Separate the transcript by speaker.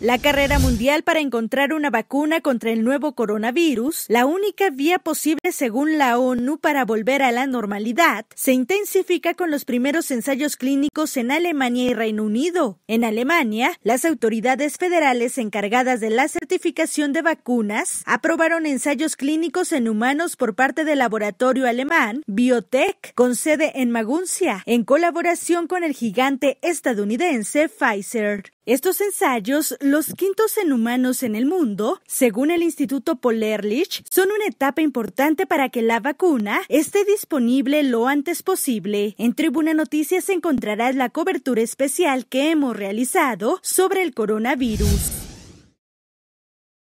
Speaker 1: La carrera mundial para encontrar una vacuna contra el nuevo coronavirus, la única vía posible según la ONU para volver a la normalidad, se intensifica con los primeros ensayos clínicos en Alemania y Reino Unido. En Alemania, las autoridades federales encargadas de las certificación de vacunas aprobaron ensayos clínicos en humanos por parte del laboratorio alemán Biotech, con sede en Maguncia, en colaboración con el gigante estadounidense Pfizer. Estos ensayos, los quintos en humanos en el mundo, según el Instituto Polerlich, son una etapa importante para que la vacuna esté disponible lo antes posible. En Tribuna Noticias encontrarás la cobertura especial que hemos realizado sobre el coronavirus.